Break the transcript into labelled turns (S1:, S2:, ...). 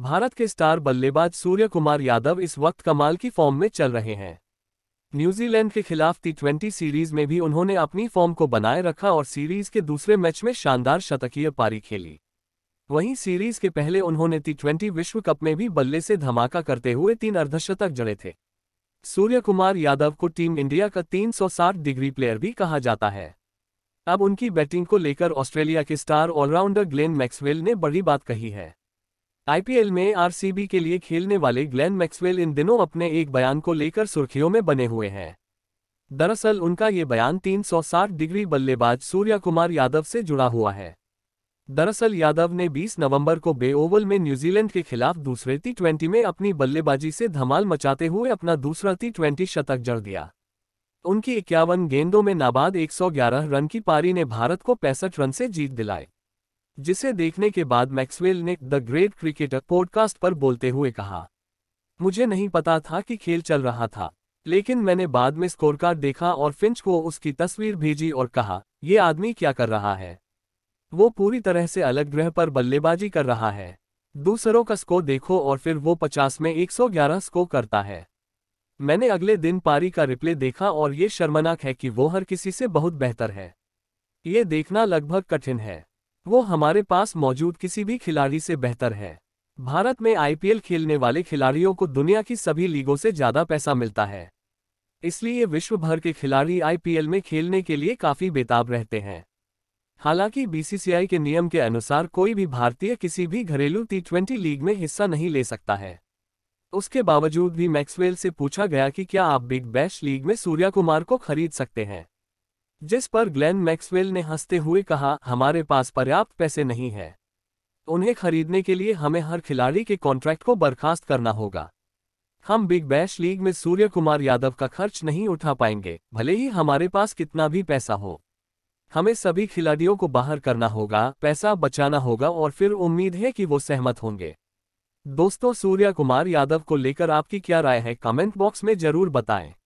S1: भारत के स्टार बल्लेबाज सूर्य कुमार यादव इस वक्त कमाल की फॉर्म में चल रहे हैं न्यूजीलैंड के खिलाफ टी सीरीज में भी उन्होंने अपनी फॉर्म को बनाए रखा और सीरीज के दूसरे मैच में शानदार शतकीय पारी खेली वहीं सीरीज के पहले उन्होंने टी विश्व कप में भी बल्ले से धमाका करते हुए तीन अर्धशतक जड़े थे सूर्य कुमार यादव को टीम इंडिया का 360 डिग्री प्लेयर भी कहा जाता है अब उनकी बैटिंग को लेकर ऑस्ट्रेलिया के स्टार ऑलराउंडर ग्लेन मैक्सवेल ने बड़ी बात कही है आईपीएल में आरसीबी के लिए खेलने वाले ग्लेन मैक्सवेल इन दिनों अपने एक बयान को लेकर सुर्खियों में बने हुए हैं दरअसल उनका ये बयान 360 डिग्री बल्लेबाज सूर्या कुमार यादव से जुड़ा हुआ है दरअसल यादव ने 20 नवंबर को बे ओवल में न्यूजीलैंड के खिलाफ दूसरे टी ट्वेंटी में अपनी बल्लेबाजी से धमाल मचाते हुए अपना दूसरा टी ट्वेंटी शतक जड़ दिया उनकी इक्यावन गेंदों में नाबाद 111 रन की पारी ने भारत को पैंसठ रन से जीत दिलाई जिसे देखने के बाद मैक्सवेल ने द ग्रेट क्रिकेटर पॉडकास्ट पर बोलते हुए कहा मुझे नहीं पता था कि खेल चल रहा था लेकिन मैंने बाद में स्कोरकार्ड देखा और फिंच को उसकी तस्वीर भेजी और कहा ये आदमी क्या कर रहा है वो पूरी तरह से अलग ग्रह पर बल्लेबाजी कर रहा है दूसरों का स्कोर देखो और फिर वो 50 में 111 स्कोर करता है मैंने अगले दिन पारी का रिप्ले देखा और ये शर्मनाक है कि वो हर किसी से बहुत बेहतर है ये देखना लगभग कठिन है वो हमारे पास मौजूद किसी भी खिलाड़ी से बेहतर है भारत में आईपीएल खेलने वाले खिलाड़ियों को दुनिया की सभी लीगों से ज्यादा पैसा मिलता है इसलिए विश्व भर के खिलाड़ी आईपीएल में खेलने के लिए काफी बेताब रहते हैं हालांकि बीसीसीआई के नियम के अनुसार कोई भी भारतीय किसी भी घरेलू टी ट्वेंटी लीग में हिस्सा नहीं ले सकता है उसके बावजूद भी मैक्सवेल से पूछा गया कि क्या आप बिग बैश लीग में सूर्या कुमार को खरीद सकते हैं जिस पर ग्लेन मैक्सवेल ने हंसते हुए कहा हमारे पास पर्याप्त पैसे नहीं है उन्हें खरीदने के लिए हमें हर खिलाड़ी के कॉन्ट्रैक्ट को बर्खास्त करना होगा हम बिग बैश लीग में सूर्य कुमार यादव का खर्च नहीं उठा पाएंगे भले ही हमारे पास कितना भी पैसा हो हमें सभी खिलाड़ियों को बाहर करना होगा पैसा बचाना होगा और फिर उम्मीद है कि वो सहमत होंगे दोस्तों सूर्य कुमार यादव को लेकर आपकी क्या राय है कमेंट बॉक्स में जरूर बताएं